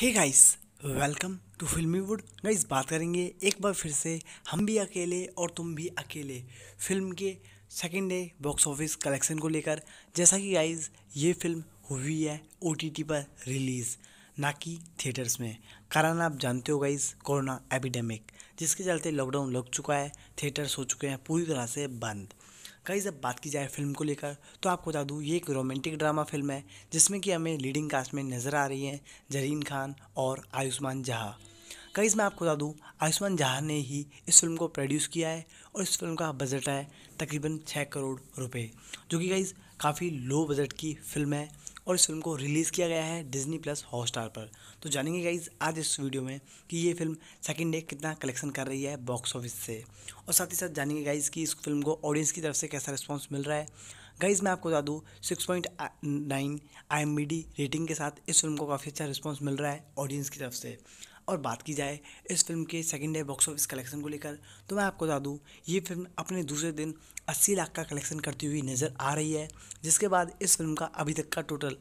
hey guys welcome to Filmy Wood guys बात करेंगे एक बार फिर से हम भी अकेले और तुम भी अकेले फिल्म के second day box office collection को लेकर जैसा कि गाइस ये फिल्म हुई है ओ पर रिलीज़ ना कि थिएटर्स में कारण आप जानते हो गाइस कोरोना एपिडेमिक जिसके चलते लॉकडाउन लग चुका है थिएटर्स हो चुके हैं पूरी तरह से बंद कई जब बात की जाए फिल्म को लेकर तो आपको बता दूँ ये एक रोमांटिक ड्रामा फिल्म है जिसमें कि हमें लीडिंग कास्ट में नज़र आ रही हैं जरीन खान और आयुष्मान जहा कई मैं आपको बता दूँ आयुष्मान जहा ने ही इस फिल्म को प्रोड्यूस किया है और इस फिल्म का बजट है तकरीबन छः करोड़ रुपए जो कि कई काफ़ी लो बजट की फिल्म है और इस फिल्म को रिलीज़ किया गया है डिज्नी प्लस हॉटस्टार पर तो जानेंगे गाइज आज इस वीडियो में कि ये फिल्म सेकेंड डे कितना कलेक्शन कर रही है बॉक्स ऑफिस से और साथ ही साथ जानेंगे गाइज कि इस फिल्म को ऑडियंस की तरफ से कैसा रिस्पॉन्स मिल रहा है गाइज मैं आपको बता दूँ six point nine I rating के साथ इस फिल्म को काफ़ी अच्छा रिस्पॉन्स मिल रहा है ऑडियंस की तरफ से और बात की जाए इस फिल्म के second day box office collection को लेकर तो मैं आपको बता दूँ ये फिल्म अपने दूसरे दिन अस्सी लाख का कलेक्शन करती हुई नज़र आ रही है जिसके बाद इस फिल्म का अभी तक का total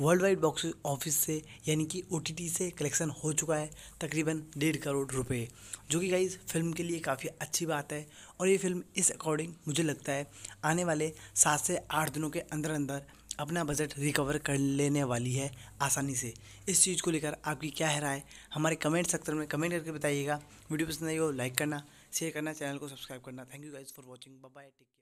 worldwide box office से यानी कि ओ से कलेक्शन हो चुका है तकरीबन डेढ़ करोड़ रुपए जो कि गाइज फिल्म के लिए काफ़ी अच्छी बात है और ये फिल्म इस अकॉर्डिंग मुझे लगता है आने वाले सात से आठ दिनों के अंदर अंदर अपना बजट रिकवर कर लेने वाली है आसानी से इस चीज़ को लेकर आपकी क्या है राय हमारे कमेंट सेक्टर में कमेंट करके बताइएगा वीडियो पसंद आई हो लाइक करना शेयर करना चैनल को सब्सक्राइब करना thank you guys for watching bye take